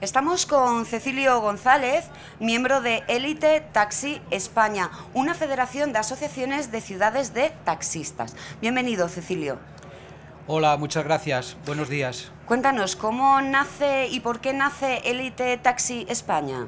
Estamos con Cecilio González, miembro de Élite Taxi España, una federación de asociaciones de ciudades de taxistas. Bienvenido, Cecilio. Hola, muchas gracias. Buenos días. Cuéntanos, ¿cómo nace y por qué nace Élite Taxi España?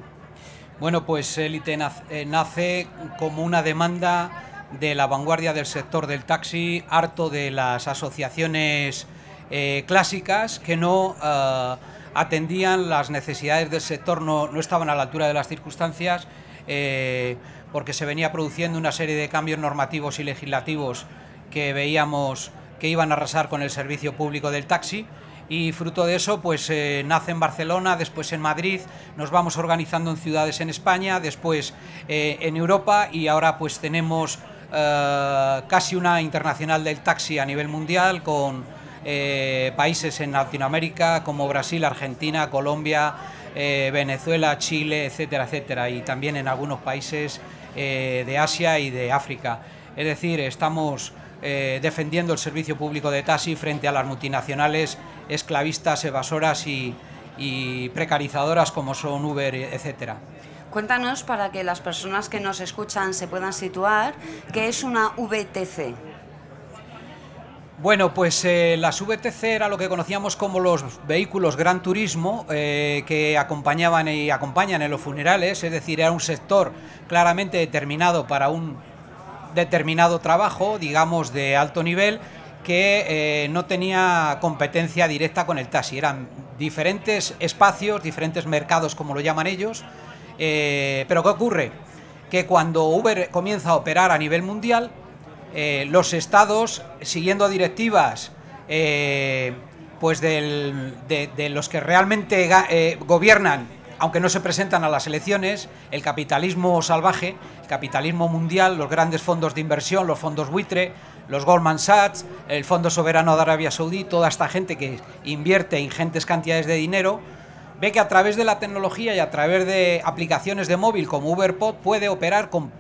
Bueno, pues Élite eh, nace como una demanda de la vanguardia del sector del taxi, harto de las asociaciones eh, clásicas que no... Ah, atendían, las necesidades del sector no, no estaban a la altura de las circunstancias, eh, porque se venía produciendo una serie de cambios normativos y legislativos que veíamos que iban a arrasar con el servicio público del taxi y fruto de eso pues eh, nace en Barcelona, después en Madrid, nos vamos organizando en ciudades en España, después eh, en Europa y ahora pues tenemos casi una internacional del taxi a nivel mundial con eh, países en Latinoamérica como Brasil, Argentina, Colombia, eh, Venezuela, Chile, etcétera, etcétera, y también en algunos países eh, de Asia y de África. Es decir, estamos defendiendo el servicio público de taxi frente a las multinacionales esclavistas, evasoras y, y precarizadoras como son Uber, etcétera. Cuéntanos para que las personas que nos escuchan se puedan situar, ¿qué es una VTC? Bueno, pues eh, las VTC era lo que conocíamos como los vehículos Gran Turismo eh, que acompañaban y acompañan en los funerales, es decir, era un sector claramente determinado para un determinado trabajo, digamos, de alto nivel, que eh, no tenía competencia directa con el taxi. Eran diferentes espacios, diferentes mercados, como lo llaman ellos. Pero ¿qué ocurre? Que cuando Uber comienza a operar a nivel mundial, eh, los estados, siguiendo directivas eh, pues de, los que realmente eh, gobiernan, aunque no se presentan a las elecciones, el capitalismo salvaje, el capitalismo mundial, los grandes fondos de inversión, los fondos buitre, los Goldman Sachs, el Fondo Soberano de Arabia Saudí, toda esta gente que invierte ingentes cantidades de dinero, ve que a través de la tecnología y a través de aplicaciones de móvil como UberPod puede operar con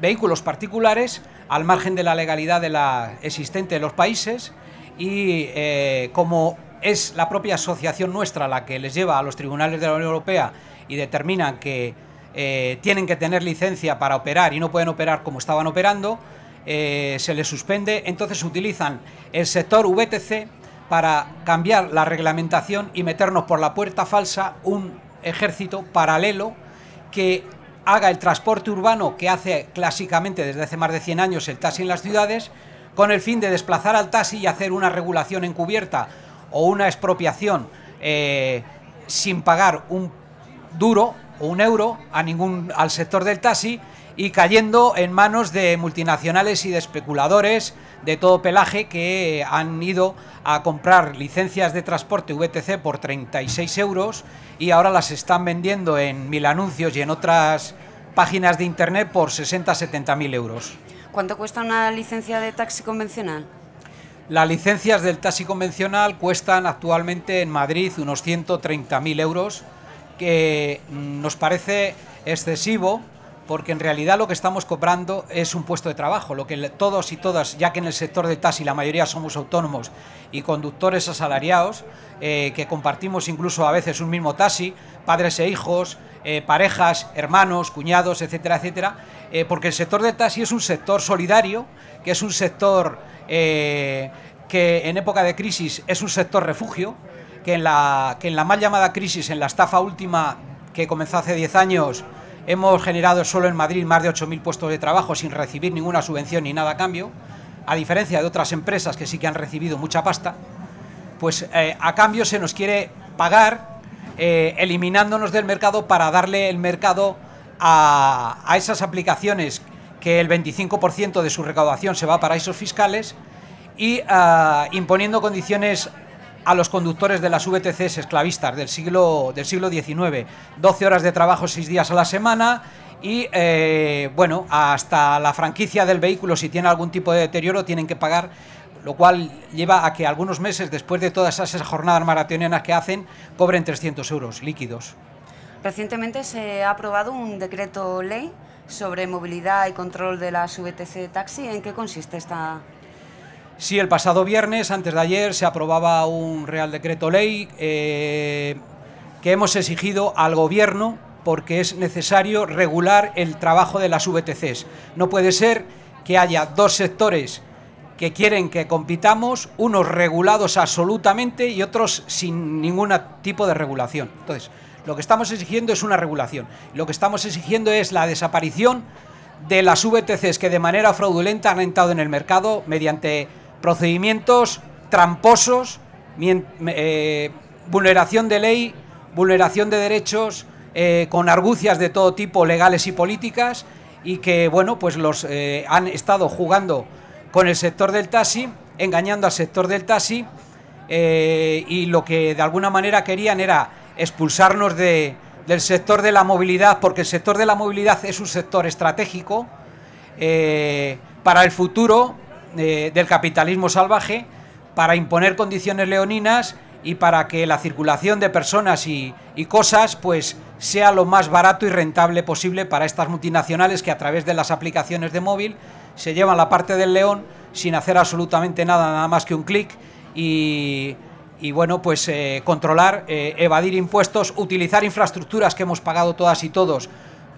vehículos particulares al margen de la legalidad de la existente de los países y eh, como es la propia asociación nuestra la que les lleva a los tribunales de la Unión Europea y determinan que eh, tienen que tener licencia para operar y no pueden operar como estaban operando, eh, se les suspende, entonces utilizan el sector VTC para cambiar la reglamentación y meternos por la puerta falsa un ejército paralelo que haga el transporte urbano que hace clásicamente desde hace más de 100 años el taxi en las ciudades, con el fin de desplazar al taxi y hacer una regulación encubierta o una expropiación eh, sin pagar un duro o un euro a ningún, al sector del taxi y cayendo en manos de multinacionales y de especuladores de todo pelaje que han ido a comprar licencias de transporte VTC por 36 euros y ahora las están vendiendo en mil anuncios y en otras páginas de internet por 60-70 mil euros. ¿Cuánto cuesta una licencia de taxi convencional? Las licencias del taxi convencional cuestan actualmente en Madrid unos mil euros, que mm, nos parece excesivo porque en realidad lo que estamos cobrando es un puesto de trabajo, lo que todos y todas, ya que en el sector del taxi la mayoría somos autónomos y conductores asalariados, eh, que compartimos incluso a veces un mismo taxi, padres e hijos, eh, parejas, hermanos, cuñados, etcétera, etcétera, eh, porque el sector del taxi es un sector solidario, que es un sector que en época de crisis es un sector refugio, que en la, que en la mal llamada crisis, en la estafa última que comenzó hace 10 años, Hemos generado solo en Madrid más de 8.000 puestos de trabajo sin recibir ninguna subvención ni nada a cambio, a diferencia de otras empresas que sí que han recibido mucha pasta, pues eh, a cambio se nos quiere pagar eh, eliminándonos del mercado para darle el mercado a, esas aplicaciones que el 25% de su recaudación se va a paraísos fiscales y ah, imponiendo condiciones a los conductores de las VTCs esclavistas del siglo, del siglo XIX. 12 horas de trabajo, 6 días a la semana. Y eh, bueno, hasta la franquicia del vehículo, si tiene algún tipo de deterioro, tienen que pagar lo cual lleva a que algunos meses después de todas esas jornadas maratonianas que hacen, cobren 300 euros líquidos. Recientemente se ha aprobado un decreto ley sobre movilidad y control de las VTC taxi. ¿En qué consiste esta, Sí, el pasado viernes, antes de ayer, se aprobaba un Real Decreto Ley eh, que hemos exigido al Gobierno porque es necesario regular el trabajo de las VTCs. No puede ser que haya dos sectores que quieren que compitamos, unos regulados absolutamente y otros sin ningún tipo de regulación. Entonces, lo que estamos exigiendo es una regulación. Lo que estamos exigiendo es la desaparición de las VTCs que de manera fraudulenta han entrado en el mercado mediante procedimientos tramposos, eh, vulneración de ley, vulneración de derechos, eh, con argucias de todo tipo, legales y políticas, y que, bueno, pues los eh, han estado jugando con el sector del taxi, engañando al sector del taxi, y lo que de alguna manera querían era expulsarnos del sector de la movilidad, porque el sector de la movilidad es un sector estratégico para el futuro eh, del capitalismo salvaje para imponer condiciones leoninas y para que la circulación de personas y, cosas pues sea lo más barato y rentable posible para estas multinacionales que a través de las aplicaciones de móvil se llevan la parte del león sin hacer absolutamente nada, nada más que un clic y, bueno pues eh, controlar, eh, evadir impuestos, utilizar infraestructuras que hemos pagado todas y todos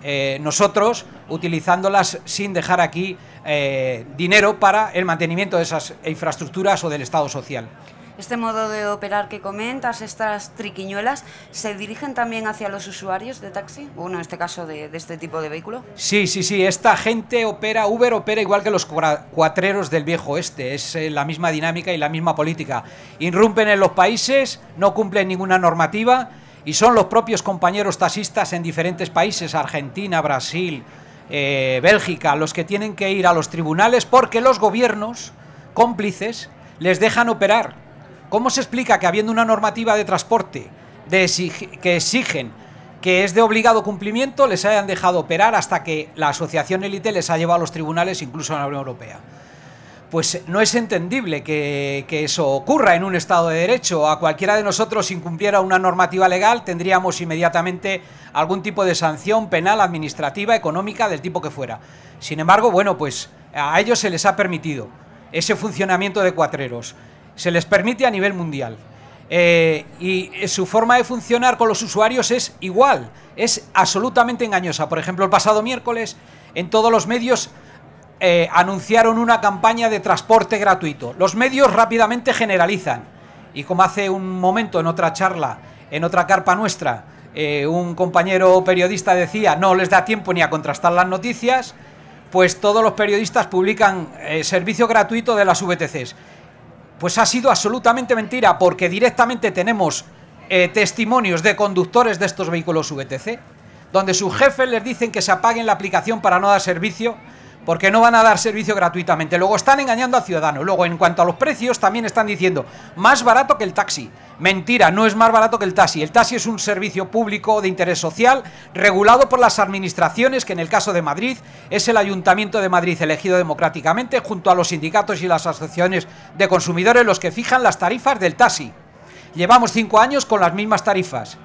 eh, nosotros utilizándolas sin dejar aquí eh, dinero para el mantenimiento de esas infraestructuras o del Estado social. Este modo de operar que comentas, estas triquiñuelas, ¿se dirigen también hacia los usuarios de taxi? Bueno, en este caso de, este tipo de vehículo. Sí, sí, sí. Esta gente opera, Uber opera igual que los cuatreros del viejo este. Es eh, la misma dinámica y la misma política. Irrumpen en los países, no cumplen ninguna normativa y son los propios compañeros taxistas en diferentes países, Argentina, Brasil, eh, Bélgica, los que tienen que ir a los tribunales porque los gobiernos cómplices les dejan operar. ¿Cómo se explica que habiendo una normativa de transporte que exigen que es de obligado cumplimiento, les hayan dejado operar hasta que la asociación élite les ha llevado a los tribunales, incluso a la Unión Europea? pues no es entendible que, eso ocurra en un Estado de Derecho. A cualquiera de nosotros, si incumpliera una normativa legal, tendríamos inmediatamente algún tipo de sanción penal, administrativa, económica, del tipo que fuera. Sin embargo, bueno, pues a ellos se les ha permitido ese funcionamiento de cuatreros. Se les permite a nivel mundial. Eh, y eh, su forma de funcionar con los usuarios es igual, es absolutamente engañosa. Por ejemplo, el pasado miércoles en todos los medios eh, anunciaron una campaña de transporte gratuito. Los medios rápidamente generalizan. Y como hace un momento en otra charla, en otra carpa nuestra, eh, un compañero periodista decía, no les da tiempo ni a contrastar las noticias, pues todos los periodistas publican eh, servicio gratuito de las VTCs. Pues ha sido absolutamente mentira, porque directamente tenemos testimonios de conductores de estos vehículos VTC, donde sus jefes les dicen que se apaguen la aplicación para no dar servicio, porque no van a dar servicio gratuitamente. Luego están engañando al ciudadano. Luego, en cuanto a los precios, también están diciendo más barato que el taxi. Mentira, no es más barato que el taxi. El taxi es un servicio público de interés social regulado por las administraciones, que en el caso de Madrid es el Ayuntamiento de Madrid elegido democráticamente junto a los sindicatos y las asociaciones de consumidores los que fijan las tarifas del taxi. Llevamos cinco años con las mismas tarifas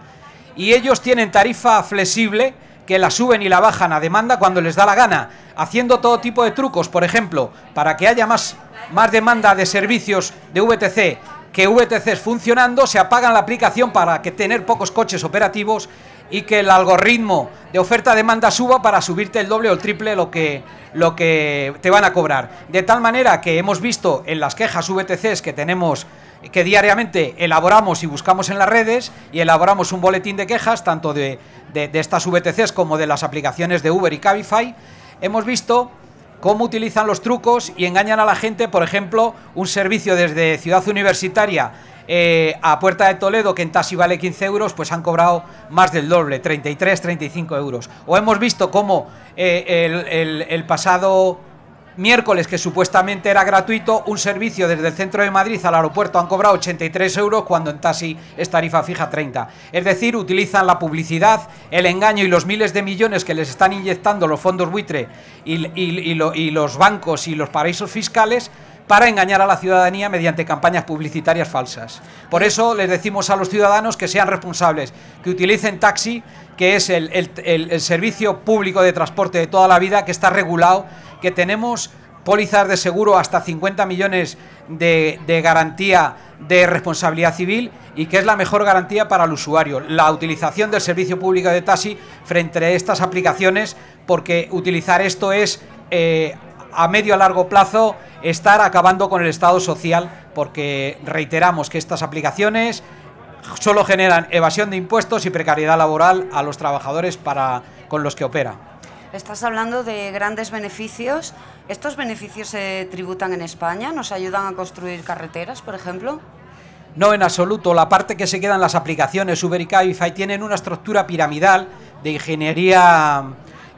y ellos tienen tarifa flexible que la suben y la bajan a demanda cuando les da la gana, haciendo todo tipo de trucos, por ejemplo, para que haya más, más demanda de servicios de VTC que VTCs funcionando, se apagan la aplicación para que tener pocos coches operativos y que el algoritmo de oferta-demanda suba para subirte el doble o el triple lo que, lo que te van a cobrar. De tal manera que hemos visto en las quejas VTCs que tenemos que diariamente elaboramos y buscamos en las redes y elaboramos un boletín de quejas, tanto de, estas VTCs como de las aplicaciones de Uber y Cabify, hemos visto cómo utilizan los trucos y engañan a la gente, por ejemplo, un servicio desde Ciudad Universitaria eh, a Puerta de Toledo, que en taxi vale 15 euros, pues han cobrado más del doble, 33, 35 euros. O hemos visto cómo eh, el, pasado miércoles, que supuestamente era gratuito, un servicio desde el centro de Madrid al aeropuerto han cobrado 83 euros cuando en taxi es tarifa fija 30. Es decir, utilizan la publicidad, el engaño y los miles de millones que les están inyectando los fondos buitre y, y los bancos y los paraísos fiscales para engañar a la ciudadanía mediante campañas publicitarias falsas. Por eso les decimos a los ciudadanos que sean responsables, que utilicen taxi, que es el, servicio público de transporte de toda la vida, que está regulado, que tenemos pólizas de seguro hasta 50 millones de, garantía de responsabilidad civil y que es la mejor garantía para el usuario, la utilización del servicio público de taxi frente a estas aplicaciones, porque utilizar esto es eh, a medio a largo plazo estar acabando con el Estado social, porque reiteramos que estas aplicaciones solo generan evasión de impuestos y precariedad laboral a los trabajadores para, con los que opera. Estás hablando de grandes beneficios. ¿Estos beneficios se tributan en España? ¿Nos ayudan a construir carreteras, por ejemplo? No, en absoluto. La parte que se queda en las aplicaciones Uber y Cabify tienen una estructura piramidal de ingeniería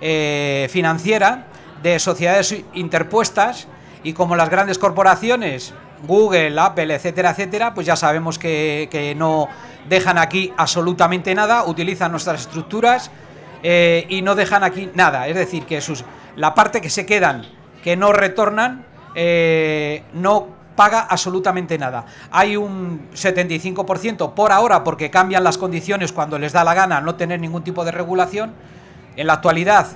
eh, financiera de sociedades interpuestas y como las grandes corporaciones, Google, Apple, etcétera, etcétera, pues ya sabemos que, no dejan aquí absolutamente nada, utilizan nuestras estructuras eh, y no dejan aquí nada. Es decir, que sus, la parte que se quedan, que no retornan, eh, no paga absolutamente nada. Hay un 75% por ahora porque cambian las condiciones cuando les da la gana no tener ningún tipo de regulación. En la actualidad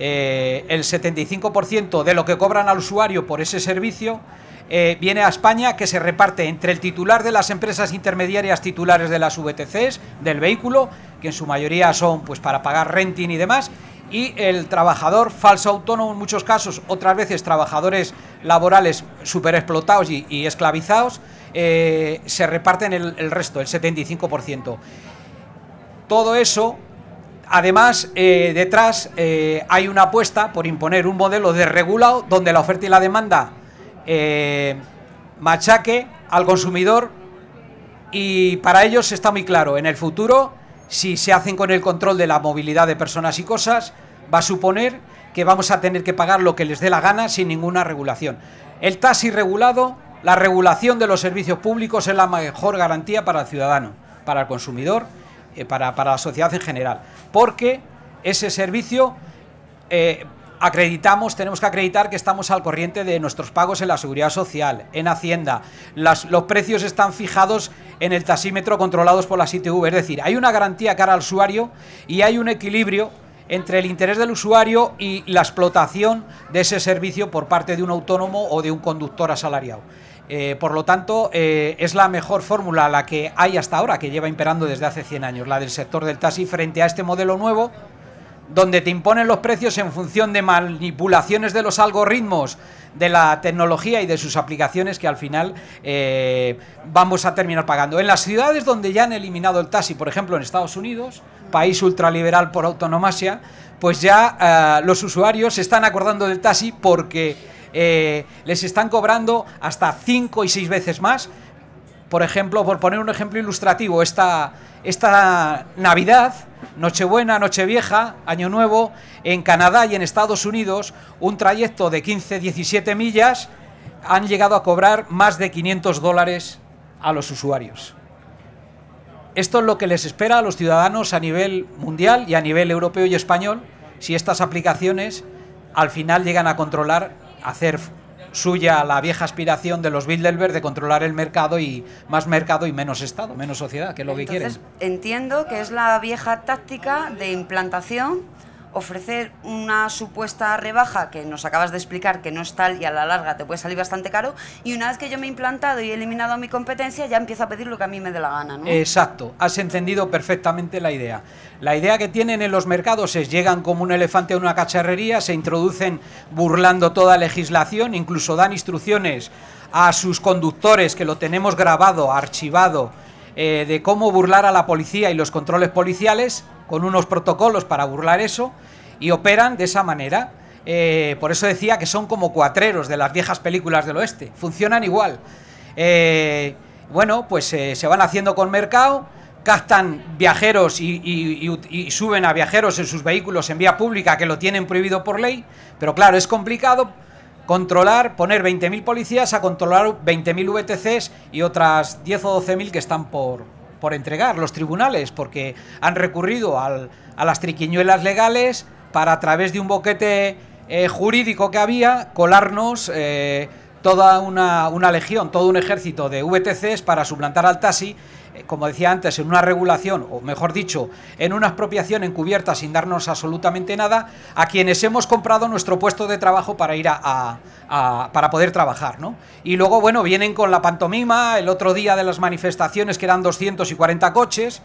eh, el 75% de lo que cobran al usuario por ese servicio eh, viene a España, que se reparte entre el titular de las empresas intermediarias titulares de las VTCs, del vehículo, que en su mayoría son pues para pagar renting y demás, y el trabajador falso autónomo en muchos casos, otras veces trabajadores laborales superexplotados y, y esclavizados, eh, se reparten el, el resto, el 75%. Todo eso Además, eh, detrás eh, hay una apuesta por imponer un modelo desregulado donde la oferta y la demanda eh, machaque al consumidor y para ellos está muy claro, en el futuro, si se hacen con el control de la movilidad de personas y cosas, va a suponer que vamos a tener que pagar lo que les dé la gana sin ninguna regulación. El taxi regulado, la regulación de los servicios públicos es la mejor garantía para el ciudadano, para el consumidor eh, para, la sociedad en general. Porque ese servicio eh, acreditamos, tenemos que acreditar que estamos al corriente de nuestros pagos en la seguridad social, en Hacienda. los precios están fijados en el tasímetro controlados por la ITV. Es decir, hay una garantía cara al usuario y hay un equilibrio entre el interés del usuario y la explotación de ese servicio por parte de un autónomo o de un conductor asalariado. Eh, por lo tanto, eh, es la mejor fórmula la que hay hasta ahora, que lleva imperando desde hace 100 años, la del sector del taxi frente a este modelo nuevo, donde te imponen los precios en función de manipulaciones de los algoritmos, de la tecnología y de sus aplicaciones que al final eh, vamos a terminar pagando. En las ciudades donde ya han eliminado el taxi, por ejemplo en Estados Unidos, país ultraliberal por autonomasia, pues ya los usuarios se están acordando del taxi porque eh, les están cobrando hasta 5 y 6 veces más. Por ejemplo, por poner un ejemplo ilustrativo, esta, esta Navidad, Nochebuena, Nochevieja, Año Nuevo, en Canadá y en Estados Unidos, un trayecto de 15-17 millas han llegado a cobrar más de 500 dólares a los usuarios. Esto es lo que les espera a los ciudadanos a nivel mundial y a nivel europeo y español si estas aplicaciones al final llegan a controlar hacer suya la vieja aspiración de los Bilderberg de controlar el mercado y más mercado y menos Estado, menos sociedad, que es lo que quieren. Entiendo que es la vieja táctica de implantación ofrecer una supuesta rebaja que nos acabas de explicar que no es tal y a la larga te puede salir bastante caro y una vez que yo me he implantado y he eliminado mi competencia ya empiezo a pedir lo que a mí me dé la gana. ¿no? Exacto, has entendido perfectamente la idea. La idea que tienen en los mercados es llegan como un elefante a una cacharrería, se introducen burlando toda legislación, incluso dan instrucciones a sus conductores que lo tenemos grabado, archivado, eh, de cómo burlar a la policía y los controles policiales con unos protocolos para burlar eso y operan de esa manera. Eh, por eso decía que son como cuatreros de las viejas películas del oeste, funcionan igual. Eh, bueno, pues eh, se van haciendo con mercado, captan viajeros y, y, suben a viajeros en sus vehículos en vía pública que lo tienen prohibido por ley, pero claro, es complicado controlar, poner 20.000 policías a controlar 20.000 VTCs y otras 10 o 12.000 que están por, por entregar los tribunales, porque han recurrido al, a las triquiñuelas legales para a través de un boquete eh, jurídico que había colarnos eh, toda una, una, legión, todo un ejército de VTCs para suplantar al TASI eh, como decía antes, en una regulación, o mejor dicho, en una expropiación encubierta sin darnos absolutamente nada, a quienes hemos comprado nuestro puesto de trabajo para ir a, para poder trabajar, ¿no? Y luego, bueno, vienen con la pantomima, el otro día de las manifestaciones que eran 240 coches,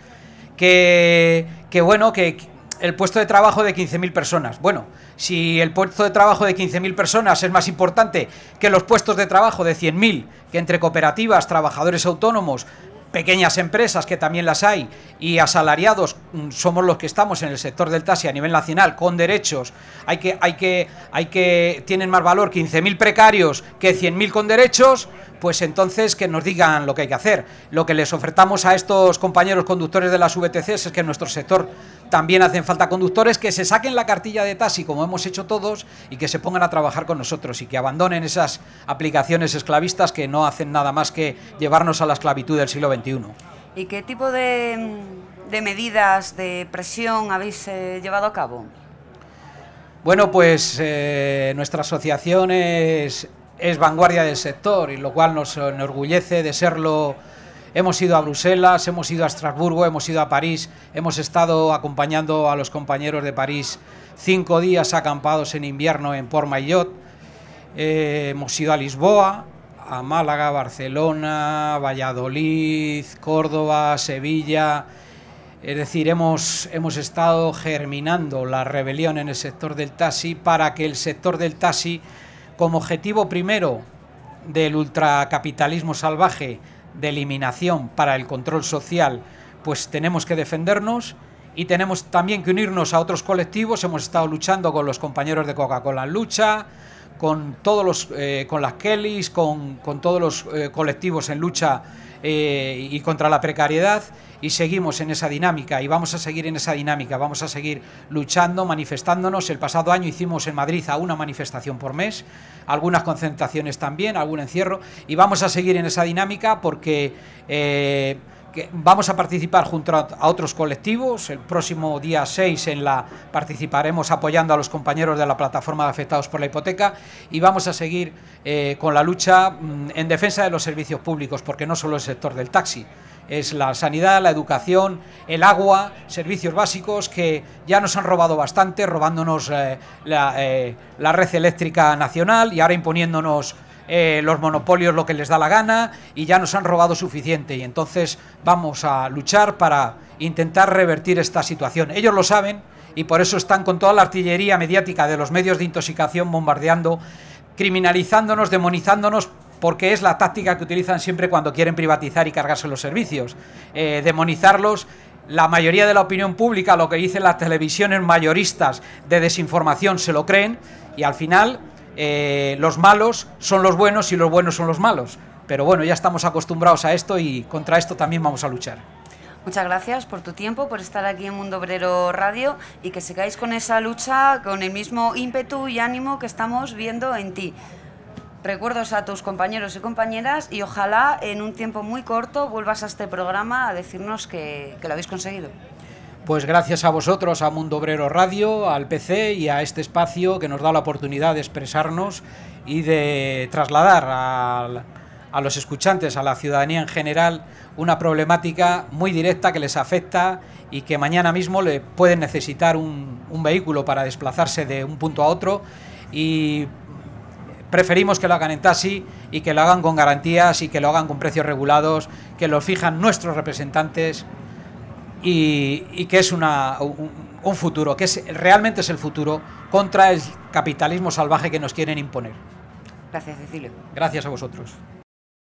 que, que bueno, que el puesto de trabajo de 15.000 personas. Bueno, si el puesto de trabajo de 15.000 personas es más importante que los puestos de trabajo de 100.000, que entre cooperativas, trabajadores autónomos, pequeñas empresas, que también las hay, y asalariados, mm, somos los que estamos en el sector del taxi a nivel nacional, con derechos, hay que, hay que, hay que, tienen más valor 15.000 precarios que 100.000 con derechos, pues entonces que nos digan lo que hay que hacer. Lo que les ofertamos a estos compañeros conductores de las VTC es que en nuestro sector también hacen falta conductores que se saquen la cartilla de taxi, como hemos hecho todos, y que se pongan a trabajar con nosotros y que abandonen esas aplicaciones esclavistas que no hacen nada más que llevarnos a la esclavitud del siglo XXI. ¿Y qué tipo de, medidas de presión habéis eh, llevado a cabo? Bueno, pues eh, nuestra asociación es, es vanguardia del sector, y lo cual nos enorgullece de serlo Hemos ido a Bruselas, hemos ido a Estrasburgo, hemos ido a París, hemos estado acompañando a los compañeros de París cinco días acampados en invierno en Port Maillot. Eh, hemos ido a Lisboa, a Málaga, Barcelona, Valladolid, Córdoba, Sevilla. Es decir, hemos, hemos estado germinando la rebelión en el sector del taxi para que el sector del taxi, como objetivo primero del ultracapitalismo salvaje, de eliminación para el control social, pues tenemos que defendernos y tenemos también que unirnos a otros colectivos. Hemos estado luchando con los compañeros de Coca-Cola en lucha, con todos los, eh, con las Kellys, con, con todos los eh, colectivos en lucha eh, y contra la precariedad y seguimos en esa dinámica y vamos a seguir en esa dinámica, vamos a seguir luchando, manifestándonos. El pasado año hicimos en Madrid a una manifestación por mes, algunas concentraciones también, algún encierro y vamos a seguir en esa dinámica porque... Eh, vamos a participar junto a otros colectivos. El próximo día 6 en la participaremos apoyando a los compañeros de la plataforma de afectados por la hipoteca y vamos a seguir eh, con la lucha mm, en defensa de los servicios públicos, porque no solo es el sector del taxi, es la sanidad, la educación, el agua, servicios básicos que ya nos han robado bastante, robándonos eh, eh, la red eléctrica nacional y ahora imponiéndonos eh, los monopolios lo que les da la gana y ya nos han robado suficiente. Y entonces vamos a luchar para intentar revertir esta situación. Ellos lo saben y por eso están con toda la artillería mediática de los medios de intoxicación bombardeando, criminalizándonos, demonizándonos porque es la táctica que utilizan siempre cuando quieren privatizar y cargarse los servicios. Eh, demonizarlos la mayoría de la opinión pública, lo que dicen las televisiones mayoristas de desinformación, se lo creen y al final eh, los malos son los buenos y los buenos son los malos. Pero bueno, ya estamos acostumbrados a esto y contra esto también vamos a luchar. Muchas gracias por tu tiempo, por estar aquí en Mundo Obrero Radio y que sigáis con esa lucha, con el mismo ímpetu y ánimo que estamos viendo en ti. Recuerdos a tus compañeros y compañeras y ojalá en un tiempo muy corto vuelvas a este programa a decirnos que lo habéis conseguido. Pues gracias a vosotros, a Mundo Obrero Radio, al PC y a este espacio que nos da la oportunidad de expresarnos y de trasladar a, los escuchantes, a la ciudadanía en general, una problemática muy directa que les afecta y que mañana mismo le pueden necesitar un, un vehículo para desplazarse de un punto a otro y preferimos que lo hagan en taxi y que lo hagan con garantías y que lo hagan con precios regulados, que lo fijan nuestros representantes y, que es un, futuro, que es, realmente es el futuro contra el capitalismo salvaje que nos quieren imponer. Gracias, Cecilio. Gracias a vosotros.